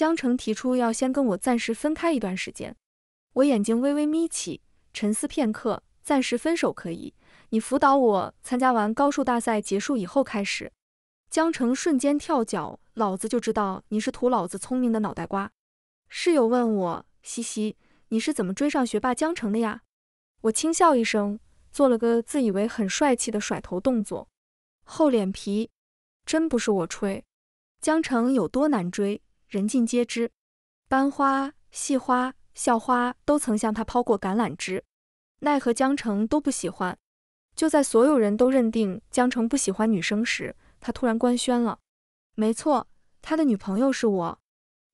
江城提出要先跟我暂时分开一段时间，我眼睛微微眯起，沉思片刻。暂时分手可以，你辅导我参加完高数大赛结束以后开始。江城瞬间跳脚，老子就知道你是图老子聪明的脑袋瓜。室友问我，嘻嘻，你是怎么追上学霸江城的呀？我轻笑一声，做了个自以为很帅气的甩头动作。厚脸皮，真不是我吹，江城有多难追。人尽皆知，班花、系花、校花都曾向他抛过橄榄枝，奈何江城都不喜欢。就在所有人都认定江城不喜欢女生时，他突然官宣了。没错，他的女朋友是我。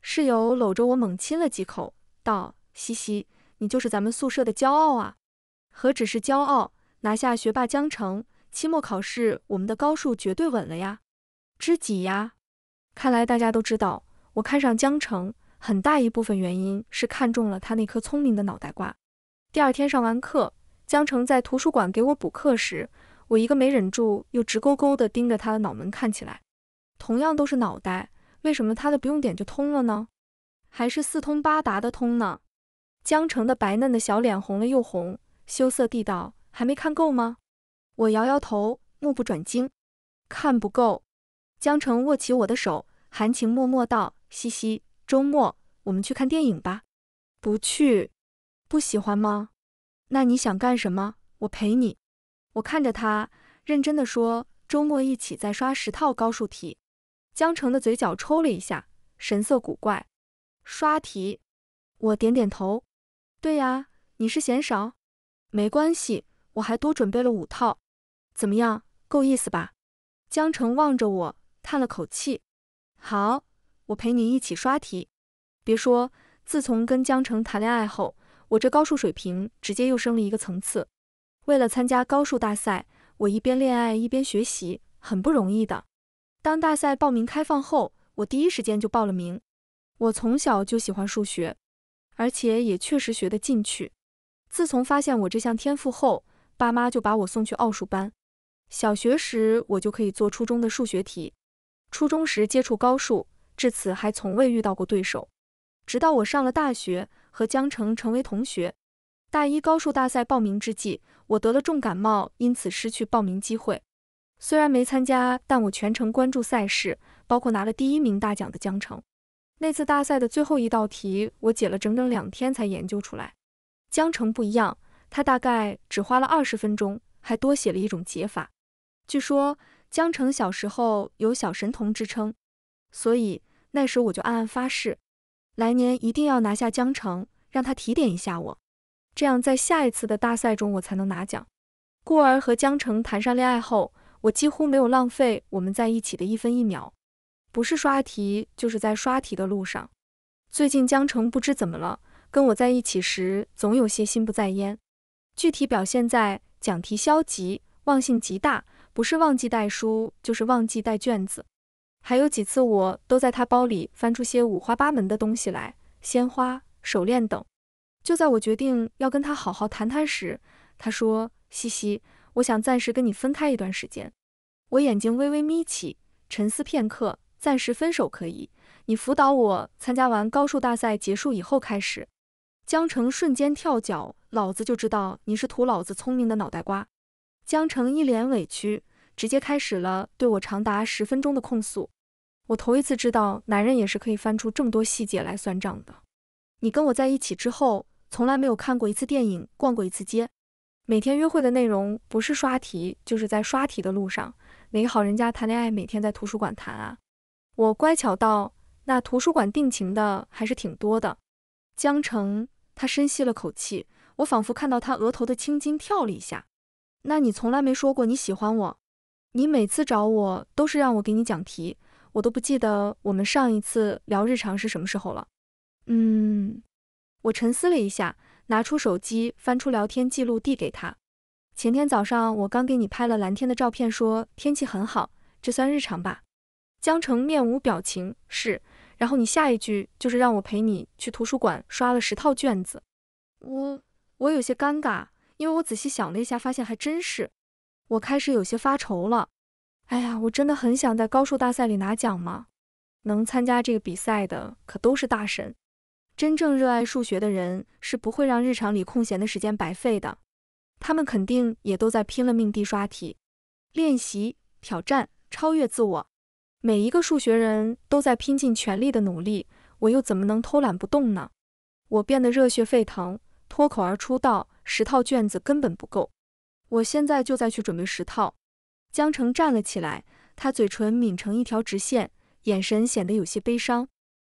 室友搂着我猛亲了几口，道：“嘻嘻，你就是咱们宿舍的骄傲啊！何止是骄傲，拿下学霸江城，期末考试我们的高数绝对稳了呀！知己呀，看来大家都知道。”我看上江城，很大一部分原因是看中了他那颗聪明的脑袋瓜。第二天上完课，江城在图书馆给我补课时，我一个没忍住，又直勾勾地盯着他的脑门看起来。同样都是脑袋，为什么他的不用点就通了呢？还是四通八达的通呢？江城的白嫩的小脸红了又红，羞涩地道：“还没看够吗？”我摇摇头，目不转睛，看不够。江城握起我的手，含情脉脉道。嘻嘻，周末我们去看电影吧？不去，不喜欢吗？那你想干什么？我陪你。我看着他，认真的说，周末一起再刷十套高数题。江城的嘴角抽了一下，神色古怪。刷题？我点点头。对呀，你是嫌少？没关系，我还多准备了五套。怎么样，够意思吧？江城望着我，叹了口气。好。我陪你一起刷题，别说，自从跟江城谈恋爱后，我这高数水平直接又升了一个层次。为了参加高数大赛，我一边恋爱一边学习，很不容易的。当大赛报名开放后，我第一时间就报了名。我从小就喜欢数学，而且也确实学得进去。自从发现我这项天赋后，爸妈就把我送去奥数班。小学时我就可以做初中的数学题，初中时接触高数。至此还从未遇到过对手，直到我上了大学，和江城成为同学。大一高数大赛报名之际，我得了重感冒，因此失去报名机会。虽然没参加，但我全程关注赛事，包括拿了第一名大奖的江城。那次大赛的最后一道题，我解了整整两天才研究出来。江城不一样，他大概只花了二十分钟，还多写了一种解法。据说江城小时候有小神童之称。所以那时我就暗暗发誓，来年一定要拿下江城，让他提点一下我，这样在下一次的大赛中，我才能拿奖。故而和江城谈上恋爱后，我几乎没有浪费我们在一起的一分一秒，不是刷题，就是在刷题的路上。最近江城不知怎么了，跟我在一起时总有些心不在焉，具体表现在讲题消极、忘性极大，不是忘记带书，就是忘记带卷子。还有几次，我都在他包里翻出些五花八门的东西来，鲜花、手链等。就在我决定要跟他好好谈谈时，他说：“嘻嘻，我想暂时跟你分开一段时间。”我眼睛微微眯起，沉思片刻，暂时分手可以，你辅导我参加完高数大赛结束以后开始。江城瞬间跳脚，老子就知道你是图老子聪明的脑袋瓜。江城一脸委屈，直接开始了对我长达十分钟的控诉。我头一次知道，男人也是可以翻出这么多细节来算账的。你跟我在一起之后，从来没有看过一次电影，逛过一次街，每天约会的内容不是刷题，就是在刷题的路上。哪个好人家谈恋爱，每天在图书馆谈啊？我乖巧道：“那图书馆定情的还是挺多的。”江城，他深吸了口气，我仿佛看到他额头的青筋跳了一下。那你从来没说过你喜欢我，你每次找我都是让我给你讲题。我都不记得我们上一次聊日常是什么时候了。嗯，我沉思了一下，拿出手机翻出聊天记录递给他。前天早上我刚给你拍了蓝天的照片，说天气很好，这算日常吧？江城面无表情，是。然后你下一句就是让我陪你去图书馆刷了十套卷子。我我有些尴尬，因为我仔细想了一下，发现还真是。我开始有些发愁了。哎呀，我真的很想在高数大赛里拿奖吗？能参加这个比赛的可都是大神，真正热爱数学的人是不会让日常里空闲的时间白费的，他们肯定也都在拼了命地刷题、练习、挑战、超越自我。每一个数学人都在拼尽全力的努力，我又怎么能偷懒不动呢？我变得热血沸腾，脱口而出道：“十套卷子根本不够，我现在就再去准备十套。”江城站了起来，他嘴唇抿成一条直线，眼神显得有些悲伤。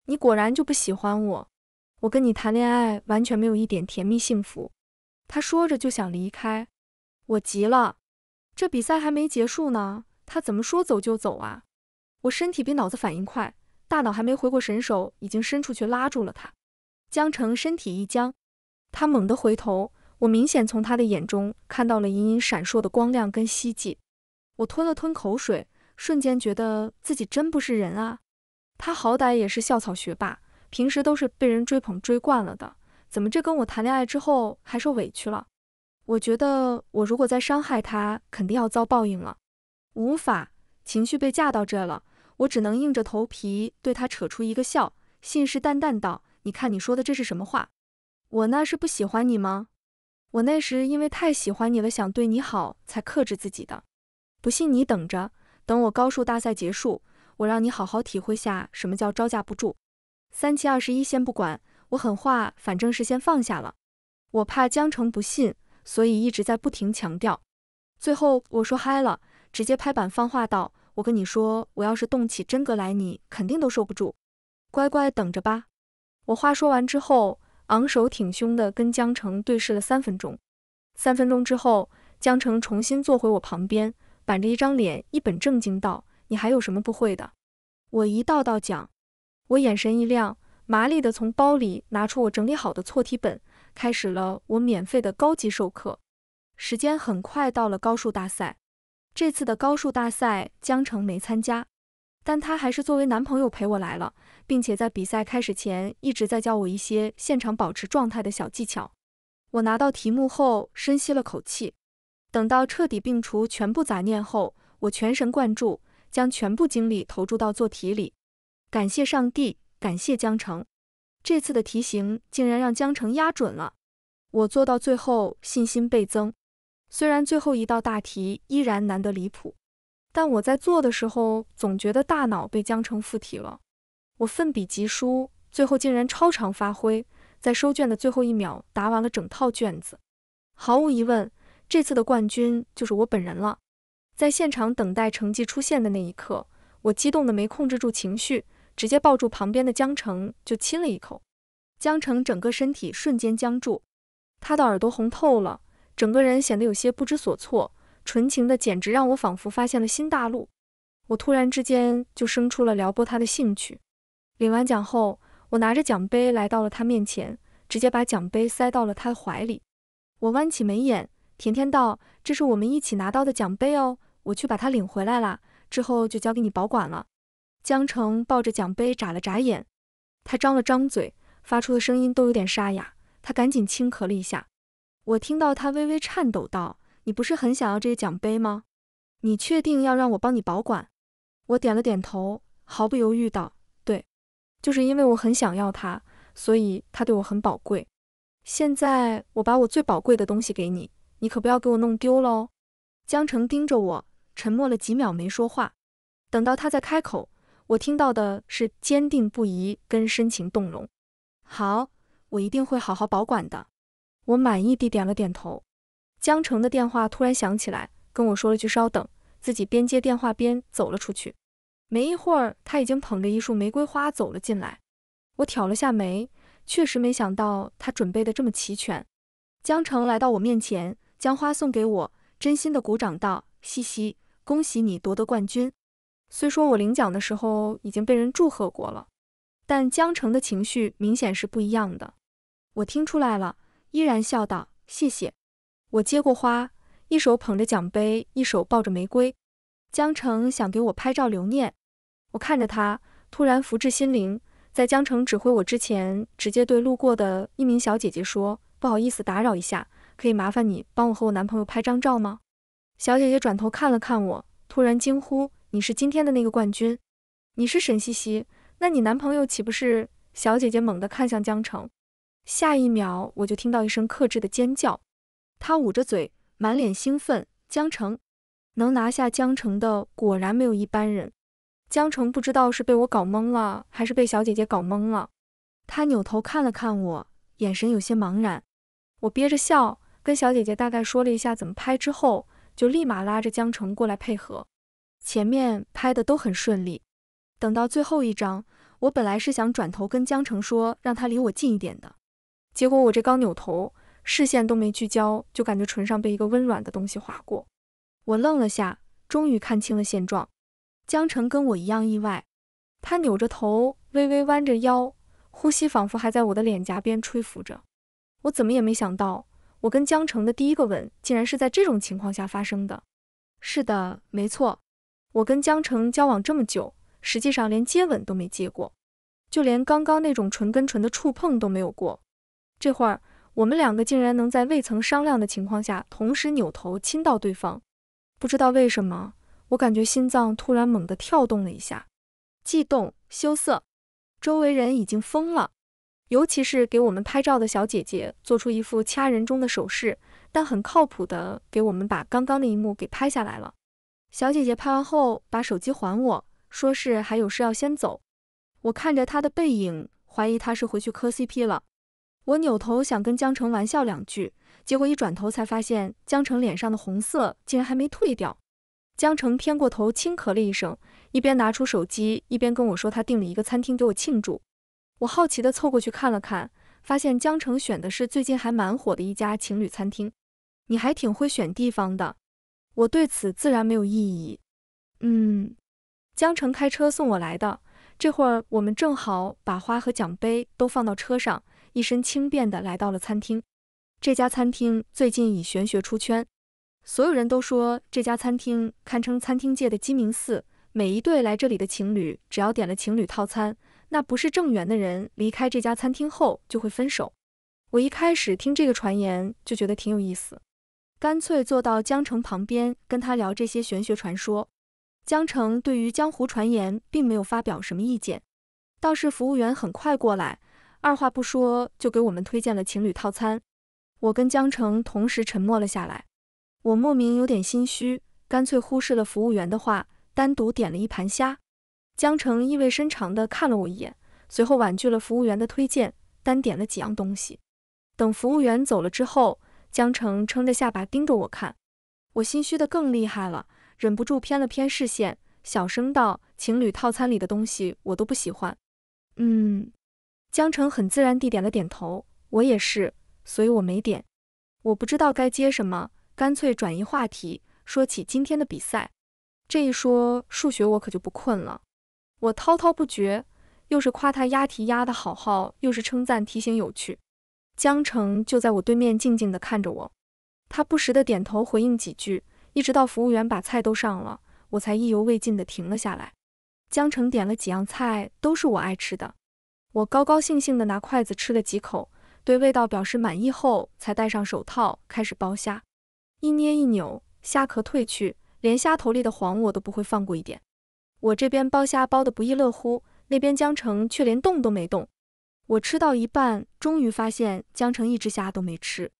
你果然就不喜欢我，我跟你谈恋爱完全没有一点甜蜜幸福。他说着就想离开，我急了，这比赛还没结束呢，他怎么说走就走啊？我身体比脑子反应快，大脑还没回过神，手已经伸出去拉住了他。江城身体一僵，他猛地回头，我明显从他的眼中看到了隐隐闪烁的光亮跟希冀。我吞了吞口水，瞬间觉得自己真不是人啊！他好歹也是校草学霸，平时都是被人追捧追惯了的，怎么这跟我谈恋爱之后还受委屈了？我觉得我如果再伤害他，肯定要遭报应了。无法，情绪被架到这了，我只能硬着头皮对他扯出一个笑，信誓旦旦道：“你看你说的这是什么话？我那是不喜欢你吗？我那时因为太喜欢你了，想对你好，才克制自己的。”不信你等着，等我高数大赛结束，我让你好好体会下什么叫招架不住。三七二十一，先不管我狠话，反正是先放下了。我怕江城不信，所以一直在不停强调。最后我说嗨了，直接拍板放话道：“我跟你说，我要是动起真格来，你肯定都受不住。乖乖等着吧。”我话说完之后，昂首挺胸的跟江城对视了三分钟。三分钟之后，江城重新坐回我旁边。板着一张脸，一本正经道：“你还有什么不会的？”我一道道讲，我眼神一亮，麻利地从包里拿出我整理好的错题本，开始了我免费的高级授课。时间很快到了高数大赛，这次的高数大赛江城没参加，但他还是作为男朋友陪我来了，并且在比赛开始前一直在教我一些现场保持状态的小技巧。我拿到题目后，深吸了口气。等到彻底摒除、全部杂念后，我全神贯注，将全部精力投注到做题里。感谢上帝，感谢江城，这次的题型竟然让江城压准了。我做到最后，信心倍增。虽然最后一道大题依然难得离谱，但我在做的时候总觉得大脑被江城附体了。我奋笔疾书，最后竟然超常发挥，在收卷的最后一秒答完了整套卷子。毫无疑问。这次的冠军就是我本人了。在现场等待成绩出现的那一刻，我激动的没控制住情绪，直接抱住旁边的江城就亲了一口。江城整个身体瞬间僵住，他的耳朵红透了，整个人显得有些不知所措，纯情的简直让我仿佛发现了新大陆。我突然之间就生出了撩拨他的兴趣。领完奖后，我拿着奖杯来到了他面前，直接把奖杯塞到了他的怀里。我弯起眉眼。甜甜道：“这是我们一起拿到的奖杯哦，我去把它领回来了，之后就交给你保管了。”江城抱着奖杯眨了眨眼，他张了张嘴，发出的声音都有点沙哑，他赶紧轻咳了一下。我听到他微微颤抖道：“你不是很想要这个奖杯吗？你确定要让我帮你保管？”我点了点头，毫不犹豫道：“对，就是因为我很想要它，所以它对我很宝贵。现在我把我最宝贵的东西给你。”你可不要给我弄丢了哦！江城盯着我，沉默了几秒没说话。等到他再开口，我听到的是坚定不移跟深情动容。好，我一定会好好保管的。我满意地点了点头。江城的电话突然响起来，跟我说了句“稍等”，自己边接电话边走了出去。没一会儿，他已经捧着一束玫瑰花走了进来。我挑了下眉，确实没想到他准备的这么齐全。江城来到我面前。将花送给我，真心的鼓掌道：“嘻嘻，恭喜你夺得冠军。”虽说我领奖的时候已经被人祝贺过了，但江城的情绪明显是不一样的，我听出来了，依然笑道：“谢谢。”我接过花，一手捧着奖杯，一手抱着玫瑰。江城想给我拍照留念，我看着他，突然福至心灵，在江城指挥我之前，直接对路过的一名小姐姐说：“不好意思，打扰一下。”可以麻烦你帮我和我男朋友拍张照吗？小姐姐转头看了看我，突然惊呼：“你是今天的那个冠军？你是沈西西？那你男朋友岂不是……”小姐姐猛地看向江城，下一秒我就听到一声克制的尖叫。她捂着嘴，满脸兴奋。江城能拿下江城的，果然没有一般人。江城不知道是被我搞懵了，还是被小姐姐搞懵了。他扭头看了看我，眼神有些茫然。我憋着笑。跟小姐姐大概说了一下怎么拍之后，就立马拉着江城过来配合。前面拍的都很顺利，等到最后一张，我本来是想转头跟江城说，让他离我近一点的，结果我这刚扭头，视线都没聚焦，就感觉唇上被一个温软的东西划过。我愣了下，终于看清了现状。江城跟我一样意外，他扭着头，微微弯着腰，呼吸仿佛还在我的脸颊边吹拂着。我怎么也没想到。我跟江城的第一个吻，竟然是在这种情况下发生的。是的，没错，我跟江城交往这么久，实际上连接吻都没接过，就连刚刚那种唇跟唇的触碰都没有过。这会儿，我们两个竟然能在未曾商量的情况下，同时扭头亲到对方。不知道为什么，我感觉心脏突然猛地跳动了一下，悸动、羞涩。周围人已经疯了。尤其是给我们拍照的小姐姐做出一副掐人中的手势，但很靠谱的给我们把刚刚那一幕给拍下来了。小姐姐拍完后把手机还我，说是还有事要先走。我看着她的背影，怀疑她是回去磕 CP 了。我扭头想跟江城玩笑两句，结果一转头才发现江城脸上的红色竟然还没退掉。江城偏过头轻咳了一声，一边拿出手机一边跟我说他订了一个餐厅给我庆祝。我好奇地凑过去看了看，发现江城选的是最近还蛮火的一家情侣餐厅。你还挺会选地方的。我对此自然没有异议。嗯，江城开车送我来的，这会儿我们正好把花和奖杯都放到车上，一身轻便地来到了餐厅。这家餐厅最近以玄学出圈，所有人都说这家餐厅堪称餐厅界的鸡鸣寺。每一对来这里的情侣，只要点了情侣套餐。那不是正缘的人，离开这家餐厅后就会分手。我一开始听这个传言就觉得挺有意思，干脆坐到江城旁边跟他聊这些玄学传说。江城对于江湖传言并没有发表什么意见，倒是服务员很快过来，二话不说就给我们推荐了情侣套餐。我跟江城同时沉默了下来，我莫名有点心虚，干脆忽视了服务员的话，单独点了一盘虾。江城意味深长地看了我一眼，随后婉拒了服务员的推荐，单点了几样东西。等服务员走了之后，江城撑着下巴盯着我看，我心虚得更厉害了，忍不住偏了偏视线，小声道：“情侣套餐里的东西我都不喜欢。”嗯，江城很自然地点了点头。我也是，所以我没点。我不知道该接什么，干脆转移话题，说起今天的比赛。这一说数学，我可就不困了。我滔滔不绝，又是夸他押题押的好，好又是称赞题型有趣。江城就在我对面静静地看着我，他不时的点头回应几句，一直到服务员把菜都上了，我才意犹未尽的停了下来。江城点了几样菜，都是我爱吃的，我高高兴兴的拿筷子吃了几口，对味道表示满意后，才戴上手套开始剥虾，一捏一扭，虾壳褪去，连虾头里的黄我都不会放过一点。我这边剥虾剥得不亦乐乎，那边江城却连动都没动。我吃到一半，终于发现江城一只虾都没吃。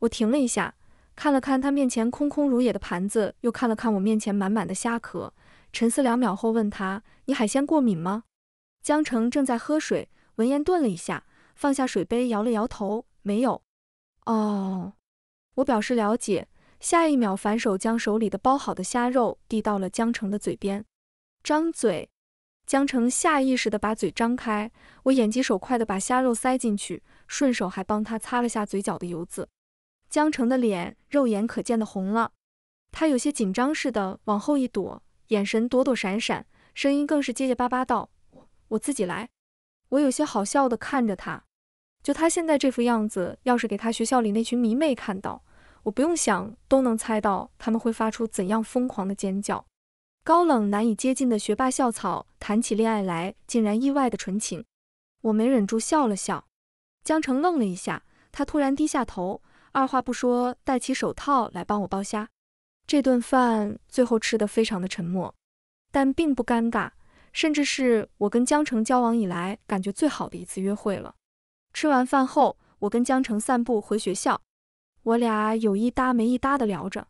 我停了一下，看了看他面前空空如也的盘子，又看了看我面前满满的虾壳，沉思两秒后问他：“你海鲜过敏吗？”江城正在喝水，闻言顿了一下，放下水杯，摇了摇头：“没有。”哦，我表示了解。下一秒，反手将手里的剥好的虾肉递到了江城的嘴边。张嘴，江城下意识的把嘴张开，我眼疾手快的把虾肉塞进去，顺手还帮他擦了下嘴角的油渍。江城的脸肉眼可见的红了，他有些紧张似的往后一躲，眼神躲躲闪闪，声音更是结结巴巴道：“我我自己来。”我有些好笑的看着他，就他现在这副样子，要是给他学校里那群迷妹看到，我不用想都能猜到他们会发出怎样疯狂的尖叫。高冷难以接近的学霸校草，谈起恋爱来竟然意外的纯情，我没忍住笑了笑。江城愣了一下，他突然低下头，二话不说戴起手套来帮我剥虾。这顿饭最后吃的非常的沉默，但并不尴尬，甚至是我跟江城交往以来感觉最好的一次约会了。吃完饭后，我跟江城散步回学校，我俩有一搭没一搭的聊着。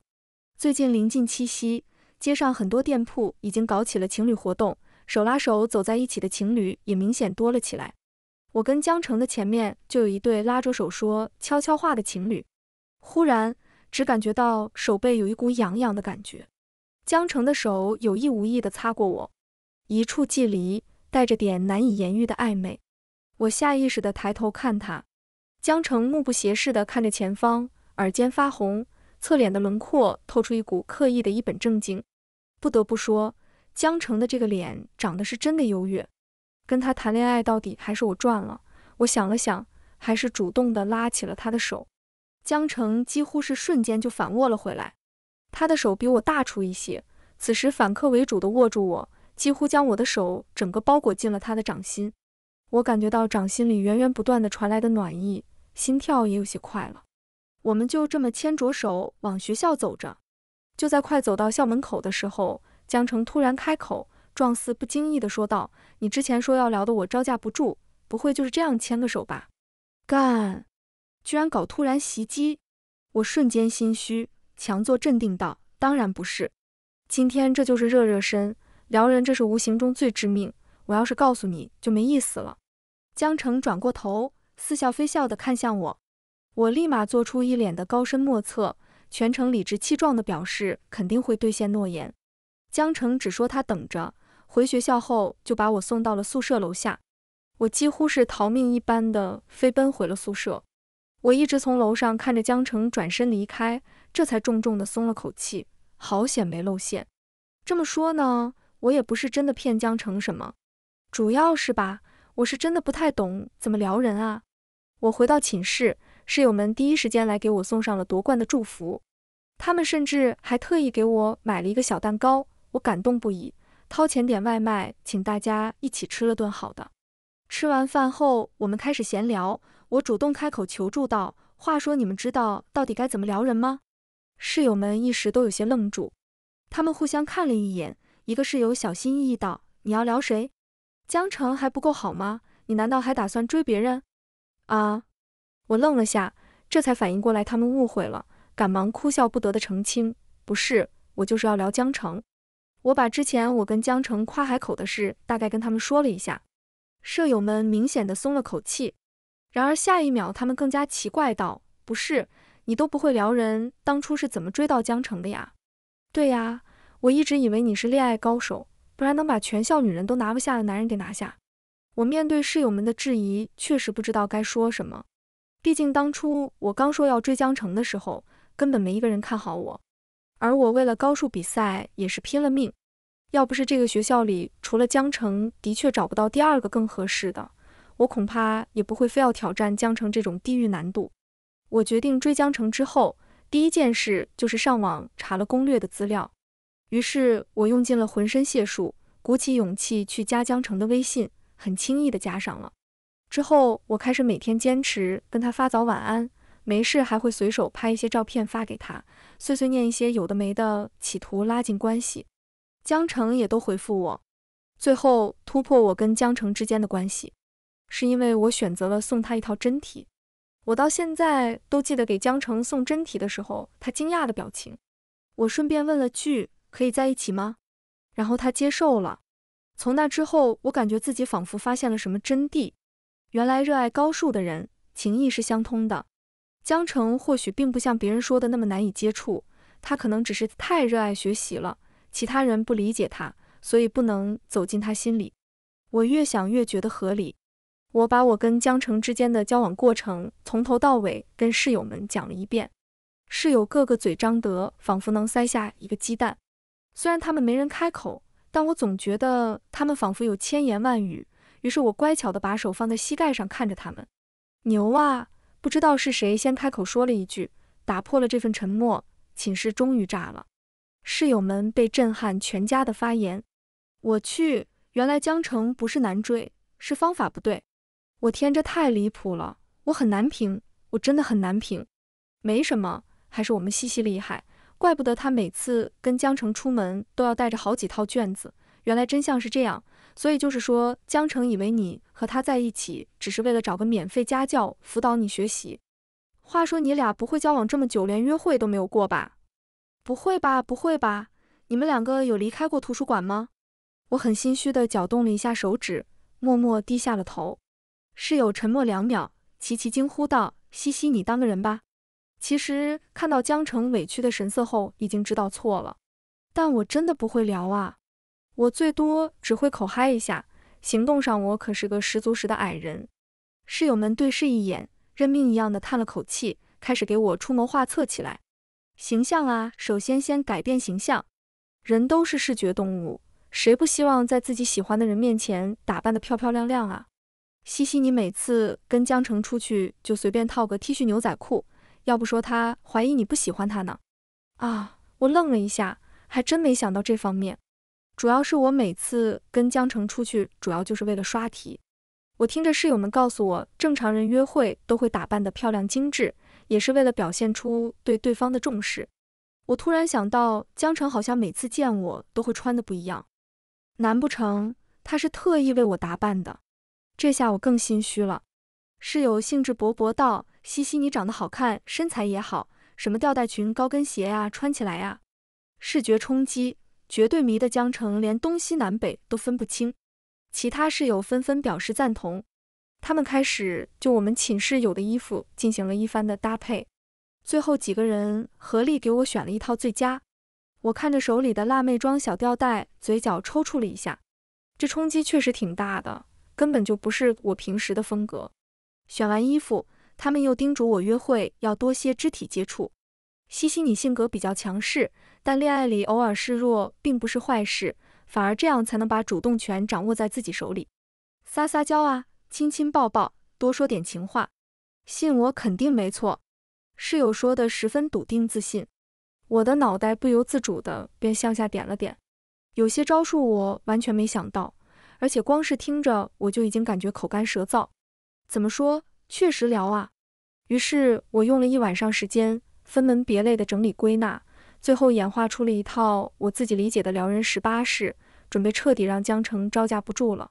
最近临近七夕。街上很多店铺已经搞起了情侣活动，手拉手走在一起的情侣也明显多了起来。我跟江城的前面就有一对拉着手说悄悄话的情侣。忽然，只感觉到手背有一股痒痒的感觉。江城的手有意无意地擦过我，一触即离，带着点难以言喻的暧昧。我下意识地抬头看他，江城目不斜视地看着前方，耳尖发红。侧脸的轮廓透出一股刻意的一本正经，不得不说，江城的这个脸长得是真的优越。跟他谈恋爱到底还是我赚了。我想了想，还是主动的拉起了他的手。江城几乎是瞬间就反握了回来，他的手比我大出一些，此时反客为主的握住我，几乎将我的手整个包裹进了他的掌心。我感觉到掌心里源源不断的传来的暖意，心跳也有些快了。我们就这么牵着手往学校走着，就在快走到校门口的时候，江城突然开口，状似不经意的说道：“你之前说要聊的，我招架不住，不会就是这样牵个手吧？”干！居然搞突然袭击！我瞬间心虚，强作镇定道：“当然不是，今天这就是热热身，撩人这是无形中最致命，我要是告诉你就没意思了。”江城转过头，似笑非笑的看向我。我立马做出一脸的高深莫测，全程理直气壮地表示肯定会兑现诺言。江城只说他等着，回学校后就把我送到了宿舍楼下。我几乎是逃命一般的飞奔回了宿舍。我一直从楼上看着江城转身离开，这才重重的松了口气，好险没露馅。这么说呢，我也不是真的骗江城什么，主要是吧，我是真的不太懂怎么撩人啊。我回到寝室。室友们第一时间来给我送上了夺冠的祝福，他们甚至还特意给我买了一个小蛋糕，我感动不已，掏钱点外卖，请大家一起吃了顿好的。吃完饭后，我们开始闲聊，我主动开口求助道：“话说，你们知道到底该怎么聊人吗？”室友们一时都有些愣住，他们互相看了一眼，一个室友小心翼翼道：“你要聊谁？江城还不够好吗？你难道还打算追别人？啊？”我愣了下，这才反应过来他们误会了，赶忙哭笑不得的澄清：“不是，我就是要聊江城。”我把之前我跟江城夸海口的事大概跟他们说了一下，舍友们明显的松了口气。然而下一秒，他们更加奇怪道：“不是，你都不会撩人，当初是怎么追到江城的呀？”“对呀，我一直以为你是恋爱高手，不然能把全校女人都拿不下的男人给拿下。”我面对室友们的质疑，确实不知道该说什么。毕竟当初我刚说要追江城的时候，根本没一个人看好我，而我为了高数比赛也是拼了命。要不是这个学校里除了江城，的确找不到第二个更合适的，我恐怕也不会非要挑战江城这种地狱难度。我决定追江城之后，第一件事就是上网查了攻略的资料。于是，我用尽了浑身解数，鼓起勇气去加江城的微信，很轻易的加上了。之后，我开始每天坚持跟他发早晚安，没事还会随手拍一些照片发给他，碎碎念一些有的没的，企图拉近关系。江城也都回复我，最后突破我跟江城之间的关系，是因为我选择了送他一套真题。我到现在都记得给江城送真题的时候，他惊讶的表情。我顺便问了句可以在一起吗，然后他接受了。从那之后，我感觉自己仿佛发现了什么真谛。原来热爱高数的人情谊是相通的，江城或许并不像别人说的那么难以接触，他可能只是太热爱学习了，其他人不理解他，所以不能走进他心里。我越想越觉得合理，我把我跟江城之间的交往过程从头到尾跟室友们讲了一遍，室友个个嘴张得仿佛能塞下一个鸡蛋，虽然他们没人开口，但我总觉得他们仿佛有千言万语。于是我乖巧地把手放在膝盖上，看着他们。牛啊！不知道是谁先开口说了一句，打破了这份沉默。寝室终于炸了，室友们被震撼全家的发言。我去，原来江城不是难追，是方法不对。我天，这太离谱了！我很难评，我真的很难评。没什么，还是我们西西厉害，怪不得她每次跟江城出门都要带着好几套卷子。原来真相是这样。所以就是说，江城以为你和他在一起只是为了找个免费家教辅导你学习。话说你俩不会交往这么久连约会都没有过吧？不会吧，不会吧？你们两个有离开过图书馆吗？我很心虚地搅动了一下手指，默默低下了头。室友沉默两秒，齐齐惊呼道：“西西，你当个人吧！”其实看到江城委屈的神色后，已经知道错了。但我真的不会聊啊。我最多只会口嗨一下，行动上我可是个十足十的矮人。室友们对视一眼，认命一样的叹了口气，开始给我出谋划策起来。形象啊，首先先改变形象。人都是视觉动物，谁不希望在自己喜欢的人面前打扮得漂漂亮亮啊？西西，你每次跟江城出去就随便套个 T 恤牛仔裤，要不说他怀疑你不喜欢他呢？啊，我愣了一下，还真没想到这方面。主要是我每次跟江城出去，主要就是为了刷题。我听着室友们告诉我，正常人约会都会打扮得漂亮精致，也是为了表现出对对方的重视。我突然想到，江城好像每次见我都会穿的不一样，难不成他是特意为我打扮的？这下我更心虚了。室友兴致勃勃道：“西西，你长得好看，身材也好，什么吊带裙、高跟鞋呀，穿起来呀，视觉冲击。”绝对迷得江城连东西南北都分不清，其他室友纷纷表示赞同。他们开始就我们寝室有的衣服进行了一番的搭配，最后几个人合力给我选了一套最佳。我看着手里的辣妹装小吊带，嘴角抽搐了一下，这冲击确实挺大的，根本就不是我平时的风格。选完衣服，他们又叮嘱我约会要多些肢体接触。西西，你性格比较强势。但恋爱里偶尔示弱并不是坏事，反而这样才能把主动权掌握在自己手里，撒撒娇啊，亲亲抱抱，多说点情话，信我肯定没错。室友说的十分笃定自信，我的脑袋不由自主的便向下点了点。有些招数我完全没想到，而且光是听着我就已经感觉口干舌燥。怎么说，确实聊啊。于是我用了一晚上时间，分门别类的整理归纳。最后演化出了一套我自己理解的撩人十八式，准备彻底让江城招架不住了。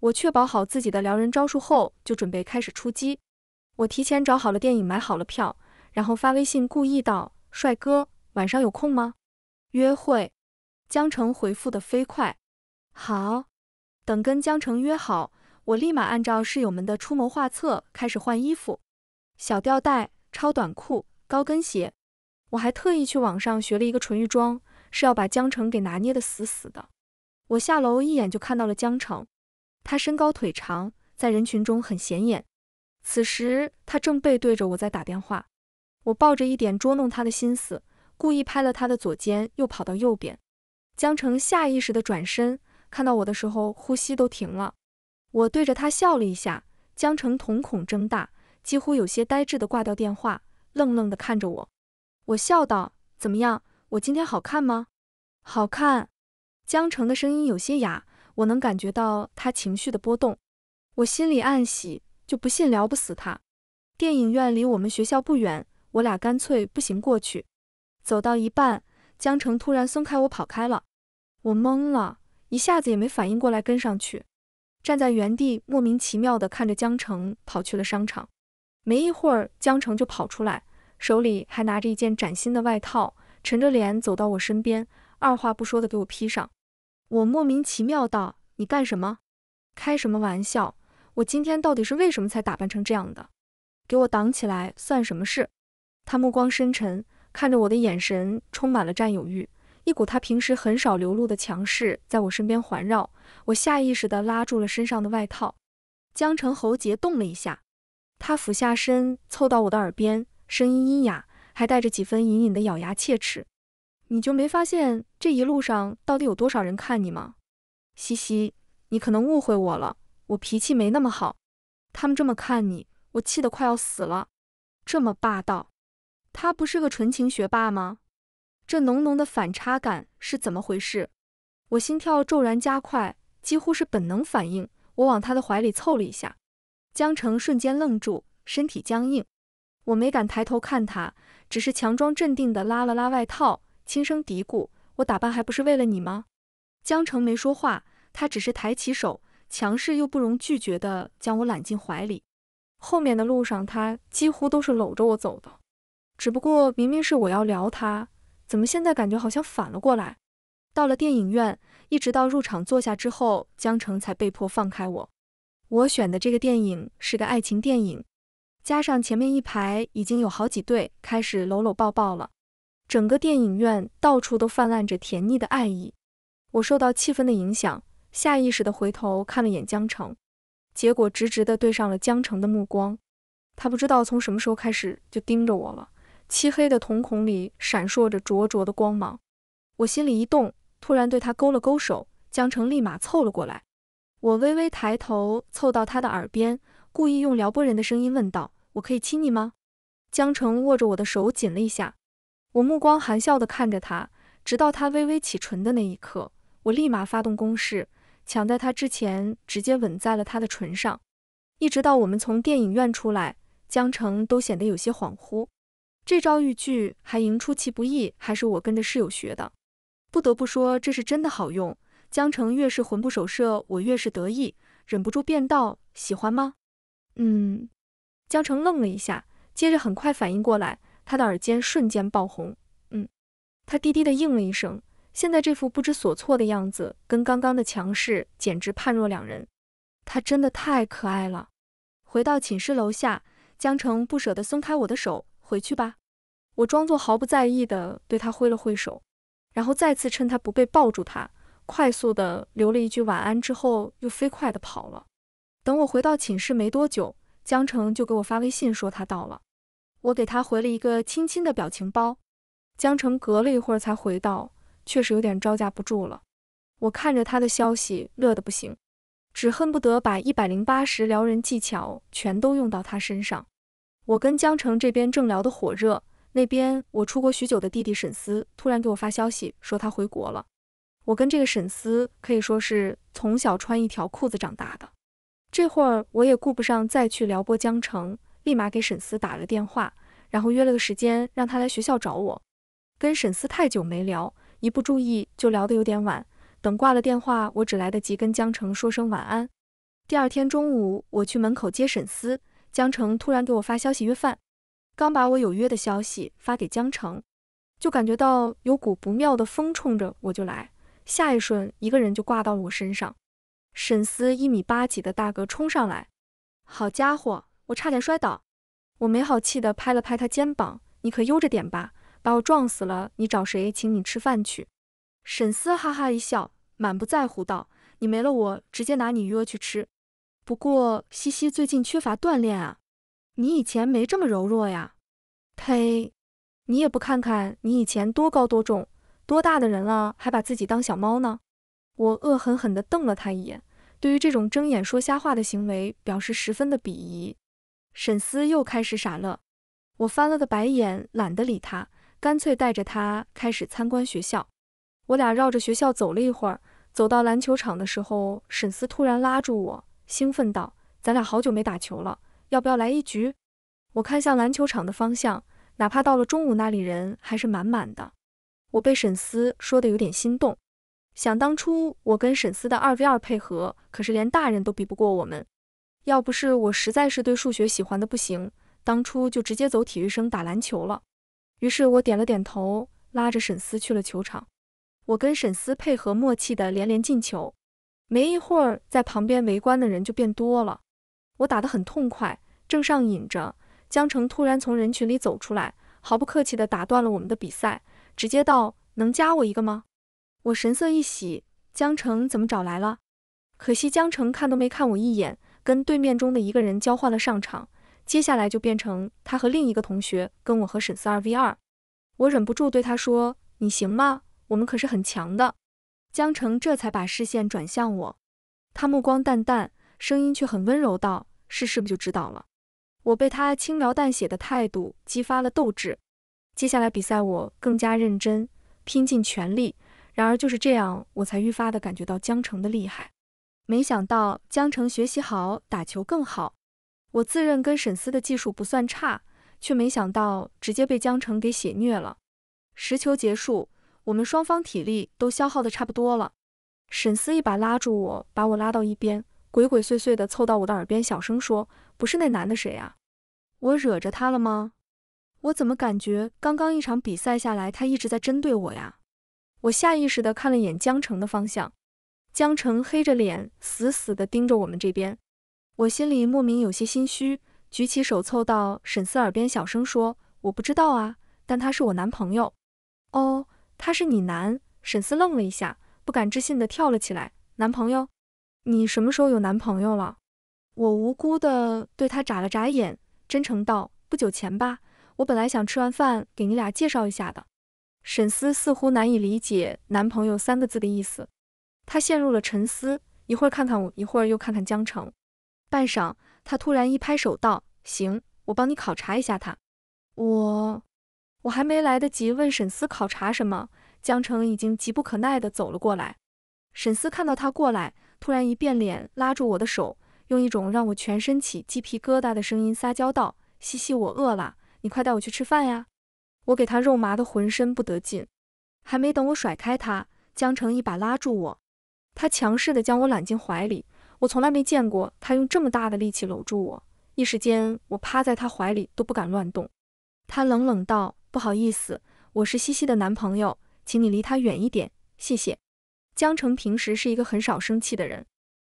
我确保好自己的撩人招数后，就准备开始出击。我提前找好了电影，买好了票，然后发微信故意道：“帅哥，晚上有空吗？约会。”江城回复的飞快：“好。”等跟江城约好，我立马按照室友们的出谋划策开始换衣服：小吊带、超短裤、高跟鞋。我还特意去网上学了一个唇欲妆，是要把江城给拿捏的死死的。我下楼一眼就看到了江城，他身高腿长，在人群中很显眼。此时他正背对着我在打电话，我抱着一点捉弄他的心思，故意拍了他的左肩，又跑到右边。江城下意识的转身，看到我的时候呼吸都停了。我对着他笑了一下，江城瞳孔睁大，几乎有些呆滞的挂掉电话，愣愣的看着我。我笑道：“怎么样，我今天好看吗？”“好看。”江城的声音有些哑，我能感觉到他情绪的波动。我心里暗喜，就不信聊不死他。电影院离我们学校不远，我俩干脆步行过去。走到一半，江城突然松开我，跑开了。我懵了一下子，也没反应过来，跟上去，站在原地莫名其妙地看着江城跑去了商场。没一会儿，江城就跑出来。手里还拿着一件崭新的外套，沉着脸走到我身边，二话不说的给我披上。我莫名其妙道：“你干什么？开什么玩笑？我今天到底是为什么才打扮成这样的？给我挡起来算什么事？”他目光深沉，看着我的眼神充满了占有欲，一股他平时很少流露的强势在我身边环绕。我下意识的拉住了身上的外套。江城喉结动了一下，他俯下身凑到我的耳边。声音阴哑，还带着几分隐隐的咬牙切齿。你就没发现这一路上到底有多少人看你吗？嘻嘻，你可能误会我了，我脾气没那么好。他们这么看你，我气得快要死了。这么霸道，他不是个纯情学霸吗？这浓浓的反差感是怎么回事？我心跳骤然加快，几乎是本能反应，我往他的怀里凑了一下。江城瞬间愣住，身体僵硬。我没敢抬头看他，只是强装镇定地拉了拉外套，轻声嘀咕：“我打扮还不是为了你吗？”江城没说话，他只是抬起手，强势又不容拒绝地将我揽进怀里。后面的路上，他几乎都是搂着我走的。只不过明明是我要撩他，怎么现在感觉好像反了过来？到了电影院，一直到入场坐下之后，江城才被迫放开我。我选的这个电影是个爱情电影。加上前面一排已经有好几对开始搂搂抱抱了，整个电影院到处都泛滥着甜腻的爱意。我受到气氛的影响，下意识的回头看了眼江城，结果直直的对上了江城的目光。他不知道从什么时候开始就盯着我了，漆黑的瞳孔里闪烁着灼灼的光芒。我心里一动，突然对他勾了勾手，江城立马凑了过来。我微微抬头，凑到他的耳边。故意用撩拨人的声音问道：“我可以亲你吗？”江城握着我的手紧了一下，我目光含笑地看着他，直到他微微启唇的那一刻，我立马发动攻势，抢在他之前，直接吻在了他的唇上。一直到我们从电影院出来，江城都显得有些恍惚。这招欲拒还迎，出其不意，还是我跟着室友学的。不得不说，这是真的好用。江城越是魂不守舍，我越是得意，忍不住便道：“喜欢吗？”嗯，江城愣了一下，接着很快反应过来，他的耳尖瞬间爆红。嗯，他低低的应了一声，现在这副不知所措的样子，跟刚刚的强势简直判若两人。他真的太可爱了。回到寝室楼下，江城不舍得松开我的手，回去吧。我装作毫不在意的对他挥了挥手，然后再次趁他不备抱住他，快速的留了一句晚安之后，又飞快的跑了。等我回到寝室没多久，江城就给我发微信说他到了。我给他回了一个亲亲的表情包。江城隔了一会儿才回到，确实有点招架不住了。我看着他的消息，乐得不行，只恨不得把一百零八十撩人技巧全都用到他身上。我跟江城这边正聊得火热，那边我出国许久的弟弟沈思突然给我发消息说他回国了。我跟这个沈思可以说是从小穿一条裤子长大的。这会儿我也顾不上再去撩拨江城，立马给沈思打了电话，然后约了个时间让他来学校找我。跟沈思太久没聊，一不注意就聊得有点晚。等挂了电话，我只来得及跟江城说声晚安。第二天中午，我去门口接沈思，江城突然给我发消息约饭。刚把我有约的消息发给江城，就感觉到有股不妙的风冲着我就来，下一瞬一个人就挂到了我身上。沈思一米八几的大哥冲上来，好家伙，我差点摔倒。我没好气的拍了拍他肩膀：“你可悠着点吧，把我撞死了，你找谁请你吃饭去？”沈思哈哈一笑，满不在乎道：“你没了我，直接拿你约去吃。不过西西最近缺乏锻炼啊，你以前没这么柔弱呀？呸，你也不看看你以前多高多重，多大的人了，还把自己当小猫呢？”我恶狠狠地瞪了他一眼，对于这种睁眼说瞎话的行为表示十分的鄙夷。沈思又开始傻乐，我翻了个白眼，懒得理他，干脆带着他开始参观学校。我俩绕着学校走了一会儿，走到篮球场的时候，沈思突然拉住我，兴奋道：“咱俩好久没打球了，要不要来一局？”我看向篮球场的方向，哪怕到了中午那里人还是满满的。我被沈思说的有点心动。想当初，我跟沈思的二 v 二配合，可是连大人都比不过我们。要不是我实在是对数学喜欢的不行，当初就直接走体育生打篮球了。于是我点了点头，拉着沈思去了球场。我跟沈思配合默契的连连进球，没一会儿，在旁边围观的人就变多了。我打得很痛快，正上瘾着，江城突然从人群里走出来，毫不客气的打断了我们的比赛，直接道：“能加我一个吗？”我神色一喜，江城怎么找来了？可惜江城看都没看我一眼，跟对面中的一个人交换了上场。接下来就变成他和另一个同学跟我和沈四二 v 二。我忍不住对他说：“你行吗？我们可是很强的。”江城这才把视线转向我，他目光淡淡，声音却很温柔道：“试试不就知道了。”我被他轻描淡写的态度激发了斗志，接下来比赛我更加认真，拼尽全力。然而就是这样，我才愈发的感觉到江城的厉害。没想到江城学习好，打球更好。我自认跟沈思的技术不算差，却没想到直接被江城给血虐了。十球结束，我们双方体力都消耗的差不多了。沈思一把拉住我，把我拉到一边，鬼鬼祟祟的凑到我的耳边，小声说：“不是那男的谁呀？我惹着他了吗？我怎么感觉刚刚一场比赛下来，他一直在针对我呀？”我下意识的看了眼江城的方向，江城黑着脸，死死的盯着我们这边，我心里莫名有些心虚，举起手凑到沈思耳边小声说：“我不知道啊，但他是我男朋友。”哦，他是你男？沈思愣了一下，不敢置信的跳了起来：“男朋友？你什么时候有男朋友了？”我无辜的对他眨了眨眼，真诚道：“不久前吧，我本来想吃完饭给你俩介绍一下的。”沈思似乎难以理解“男朋友”三个字的意思，他陷入了沉思，一会儿看看我，一会儿又看看江城。半晌，他突然一拍手道：“行，我帮你考察一下他。”我我还没来得及问沈思考察什么，江城已经急不可耐地走了过来。沈思看到他过来，突然一变脸，拉住我的手，用一种让我全身起鸡皮疙瘩的声音撒娇道：“嘻嘻，我饿了，你快带我去吃饭呀。”我给他肉麻的浑身不得劲，还没等我甩开他，江城一把拉住我，他强势的将我揽进怀里。我从来没见过他用这么大的力气搂住我，一时间我趴在他怀里都不敢乱动。他冷冷道：“不好意思，我是西西的男朋友，请你离他远一点，谢谢。”江城平时是一个很少生气的人，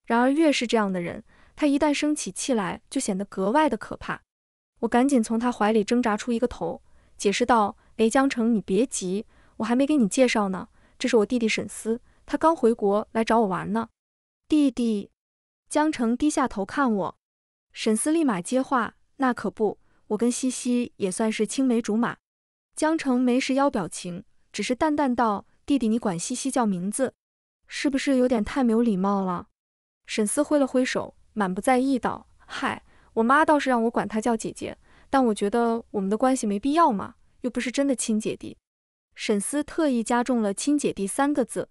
然而越是这样的人，他一旦生起气来就显得格外的可怕。我赶紧从他怀里挣扎出一个头。解释道：“雷江城，你别急，我还没给你介绍呢，这是我弟弟沈思，他刚回国来找我玩呢。”弟弟江城低下头看我，沈思立马接话：“那可不，我跟西西也算是青梅竹马。”江城没时腰表情，只是淡淡道：“弟弟，你管西西叫名字，是不是有点太没有礼貌了？”沈思挥了挥手，满不在意道：“嗨，我妈倒是让我管她叫姐姐。”但我觉得我们的关系没必要嘛，又不是真的亲姐弟。沈思特意加重了“亲姐弟”三个字，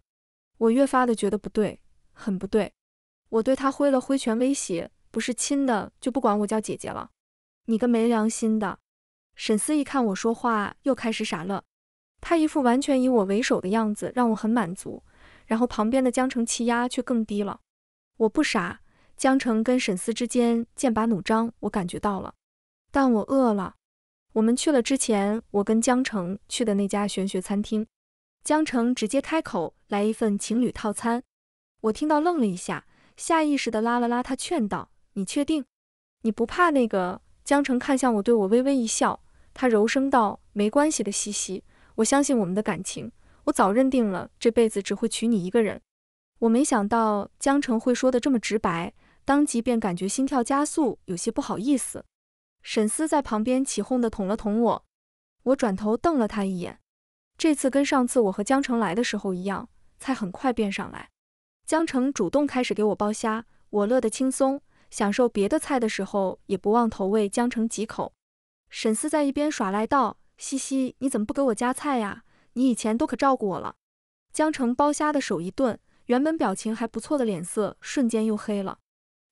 我越发的觉得不对，很不对。我对他挥了挥拳威胁：“不是亲的就不管我叫姐姐了，你个没良心的！”沈思一看我说话，又开始傻乐。他一副完全以我为首的样子，让我很满足。然后旁边的江城气压却更低了。我不傻，江城跟沈思之间剑拔弩张，我感觉到了。但我饿了，我们去了之前我跟江城去的那家玄学餐厅。江城直接开口来一份情侣套餐，我听到愣了一下，下意识的拉了拉他，劝道：“你确定？你不怕那个？”江城看向我，对我微微一笑，他柔声道：“没关系的，西西，我相信我们的感情，我早认定了这辈子只会娶你一个人。”我没想到江城会说的这么直白，当即便感觉心跳加速，有些不好意思。沈思在旁边起哄的捅了捅我，我转头瞪了他一眼。这次跟上次我和江城来的时候一样，菜很快便上来。江城主动开始给我剥虾，我乐得轻松，享受别的菜的时候也不忘投喂江城几口。沈思在一边耍赖道：“嘻嘻，你怎么不给我夹菜呀？你以前都可照顾我了。”江城剥虾的手一顿，原本表情还不错的脸色瞬间又黑了。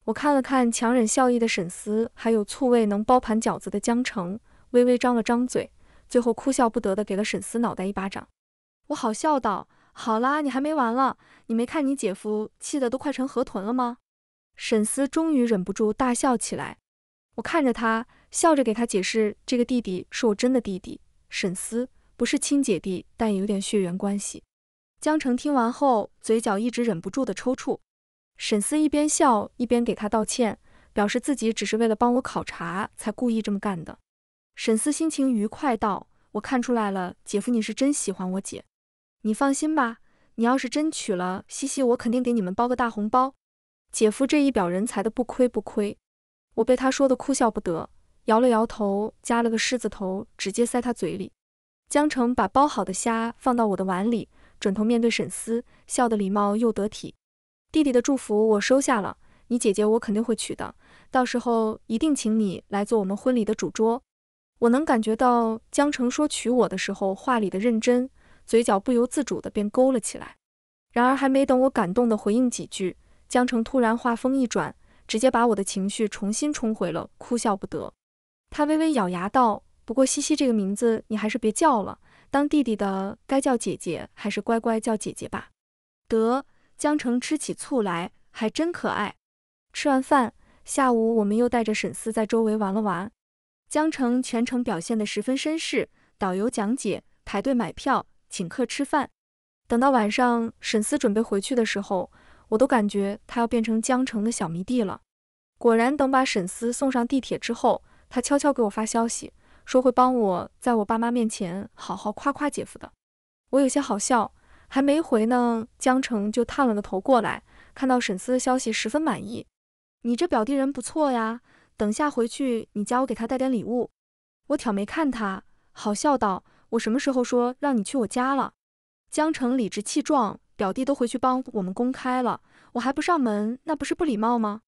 我看了看强忍笑意的沈思，还有醋味能包盘饺子的江城，微微张了张嘴，最后哭笑不得的给了沈思脑袋一巴掌。我好笑道：“好啦，你还没完了，你没看你姐夫气得都快成河豚了吗？”沈思终于忍不住大笑起来。我看着他，笑着给他解释：“这个弟弟是我真的弟弟，沈思不是亲姐弟，但也有点血缘关系。”江城听完后，嘴角一直忍不住的抽搐。沈思一边笑一边给他道歉，表示自己只是为了帮我考察才故意这么干的。沈思心情愉快道：“我看出来了，姐夫你是真喜欢我姐。你放心吧，你要是真娶了西西，我肯定给你们包个大红包。姐夫这一表人才的，不亏不亏。”我被他说的哭笑不得，摇了摇头，夹了个狮子头直接塞他嘴里。江城把包好的虾放到我的碗里，转头面对沈思，笑得礼貌又得体。弟弟的祝福我收下了，你姐姐我肯定会娶的，到时候一定请你来做我们婚礼的主桌。我能感觉到江城说娶我的时候话里的认真，嘴角不由自主的便勾了起来。然而还没等我感动的回应几句，江城突然话锋一转，直接把我的情绪重新冲回了，哭笑不得。他微微咬牙道：“不过西西这个名字你还是别叫了，当弟弟的该叫姐姐，还是乖乖叫姐姐吧。”得。江城吃起醋来还真可爱。吃完饭，下午我们又带着沈思在周围玩了玩。江城全程表现得十分绅士，导游讲解、排队买票、请客吃饭。等到晚上，沈思准备回去的时候，我都感觉他要变成江城的小迷弟了。果然，等把沈思送上地铁之后，他悄悄给我发消息，说会帮我在我爸妈面前好好夸夸姐夫的。我有些好笑。还没回呢，江城就探了个头过来，看到沈思的消息，十分满意。你这表弟人不错呀，等下回去你家我给他带点礼物。我挑眉看他，好笑道：“我什么时候说让你去我家了？”江城理直气壮：“表弟都回去帮我们公开了，我还不上门，那不是不礼貌吗？”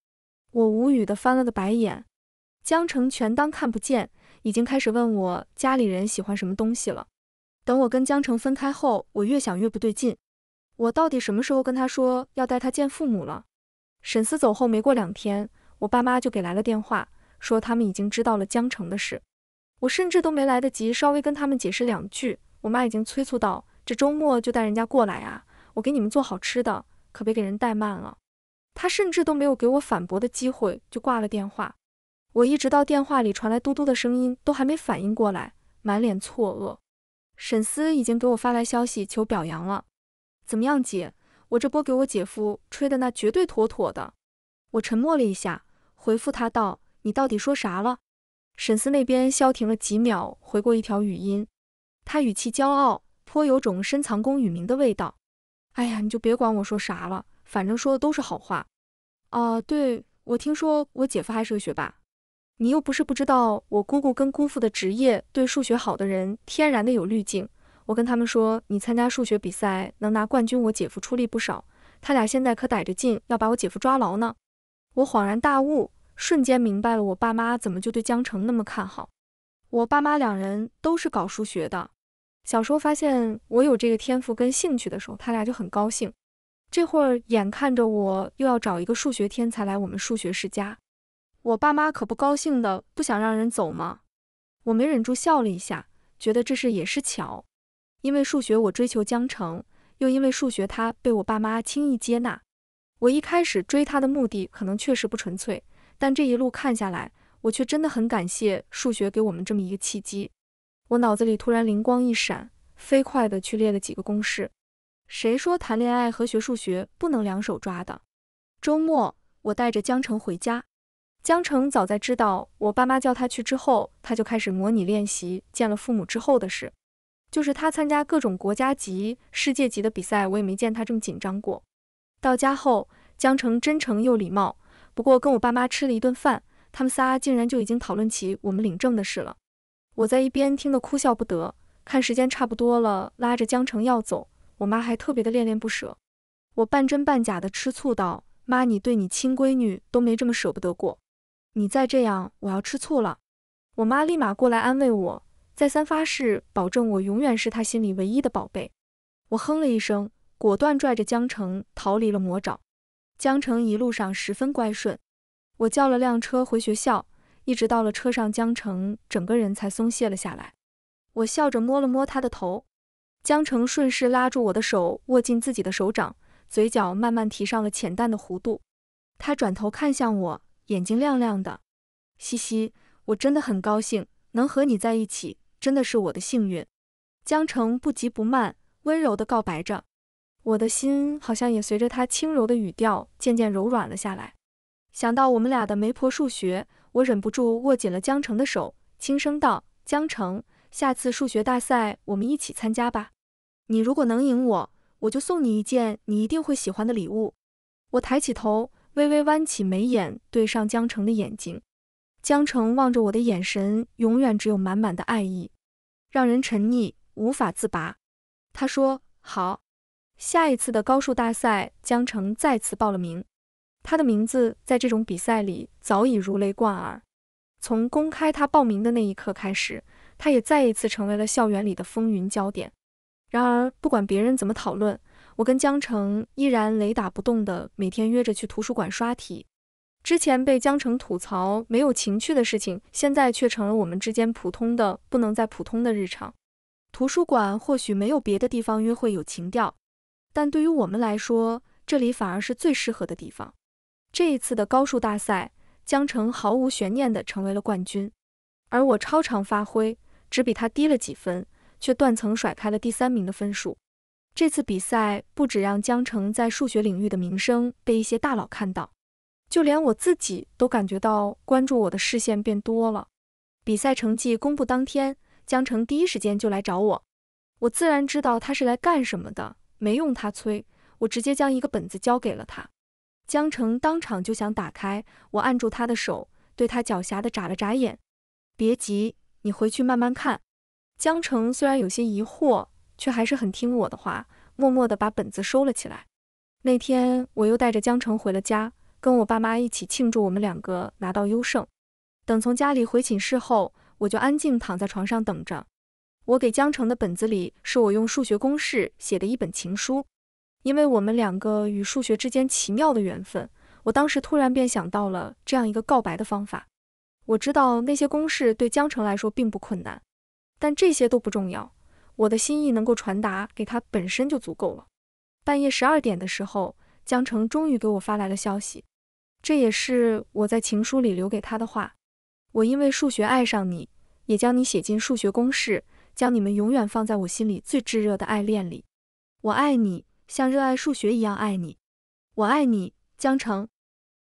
我无语的翻了个白眼，江城全当看不见，已经开始问我家里人喜欢什么东西了。等我跟江城分开后，我越想越不对劲，我到底什么时候跟他说要带他见父母了？沈思走后没过两天，我爸妈就给来了电话，说他们已经知道了江城的事。我甚至都没来得及稍微跟他们解释两句，我妈已经催促道：“这周末就带人家过来啊，我给你们做好吃的，可别给人怠慢了。她甚至都没有给我反驳的机会，就挂了电话。我一直到电话里传来嘟嘟的声音，都还没反应过来，满脸错愕。沈思已经给我发来消息求表扬了，怎么样姐？我这波给我姐夫吹的那绝对妥妥的。我沉默了一下，回复他道：“你到底说啥了？”沈思那边消停了几秒，回过一条语音，他语气骄傲，颇有种深藏功与名的味道。哎呀，你就别管我说啥了，反正说的都是好话。啊，对，我听说我姐夫还是个学霸。你又不是不知道，我姑姑跟姑父的职业对数学好的人天然的有滤镜。我跟他们说，你参加数学比赛能拿冠军，我姐夫出力不少。他俩现在可逮着劲要把我姐夫抓牢呢。我恍然大悟，瞬间明白了我爸妈怎么就对江城那么看好。我爸妈两人都是搞数学的，小时候发现我有这个天赋跟兴趣的时候，他俩就很高兴。这会儿眼看着我又要找一个数学天才来我们数学世家。我爸妈可不高兴的，不想让人走吗？我没忍住笑了一下，觉得这事也是巧。因为数学我追求江城，又因为数学他被我爸妈轻易接纳。我一开始追他的目的可能确实不纯粹，但这一路看下来，我却真的很感谢数学给我们这么一个契机。我脑子里突然灵光一闪，飞快的去列了几个公式。谁说谈恋爱和学数学不能两手抓的？周末，我带着江城回家。江城早在知道我爸妈叫他去之后，他就开始模拟练习见了父母之后的事。就是他参加各种国家级、世界级的比赛，我也没见他这么紧张过。到家后，江城真诚又礼貌。不过跟我爸妈吃了一顿饭，他们仨竟然就已经讨论起我们领证的事了。我在一边听得哭笑不得。看时间差不多了，拉着江城要走，我妈还特别的恋恋不舍。我半真半假的吃醋道：“妈，你对你亲闺女都没这么舍不得过。”你再这样，我要吃醋了。我妈立马过来安慰我，再三发誓保证我永远是她心里唯一的宝贝。我哼了一声，果断拽着江城逃离了魔爪。江城一路上十分乖顺。我叫了辆车回学校，一直到了车上，江城整个人才松懈了下来。我笑着摸了摸他的头，江城顺势拉住我的手，握进自己的手掌，嘴角慢慢提上了浅淡的弧度。他转头看向我。眼睛亮亮的，嘻嘻，我真的很高兴能和你在一起，真的是我的幸运。江城不急不慢，温柔的告白着，我的心好像也随着他轻柔的语调渐渐柔软了下来。想到我们俩的媒婆数学，我忍不住握紧了江城的手，轻声道：“江城，下次数学大赛我们一起参加吧，你如果能赢我，我就送你一件你一定会喜欢的礼物。”我抬起头。微微弯起眉眼，对上江城的眼睛。江城望着我的眼神，永远只有满满的爱意，让人沉溺，无法自拔。他说：“好，下一次的高数大赛，江城再次报了名。他的名字在这种比赛里早已如雷贯耳。从公开他报名的那一刻开始，他也再一次成为了校园里的风云焦点。然而，不管别人怎么讨论。”我跟江城依然雷打不动的每天约着去图书馆刷题，之前被江城吐槽没有情趣的事情，现在却成了我们之间普通的不能再普通的日常。图书馆或许没有别的地方约会有情调，但对于我们来说，这里反而是最适合的地方。这一次的高数大赛，江城毫无悬念地成为了冠军，而我超常发挥，只比他低了几分，却断层甩开了第三名的分数。这次比赛不止让江城在数学领域的名声被一些大佬看到，就连我自己都感觉到关注我的视线变多了。比赛成绩公布当天，江城第一时间就来找我，我自然知道他是来干什么的，没用他催，我直接将一个本子交给了他。江城当场就想打开，我按住他的手，对他狡黠的眨了眨眼：“别急，你回去慢慢看。”江城虽然有些疑惑。却还是很听我的话，默默地把本子收了起来。那天，我又带着江城回了家，跟我爸妈一起庆祝我们两个拿到优胜。等从家里回寝室后，我就安静躺在床上等着。我给江城的本子里，是我用数学公式写的一本情书。因为我们两个与数学之间奇妙的缘分，我当时突然便想到了这样一个告白的方法。我知道那些公式对江城来说并不困难，但这些都不重要。我的心意能够传达给他本身就足够了。半夜十二点的时候，江城终于给我发来了消息，这也是我在情书里留给他的话。我因为数学爱上你，也将你写进数学公式，将你们永远放在我心里最炙热的爱恋里。我爱你，像热爱数学一样爱你。我爱你，江城。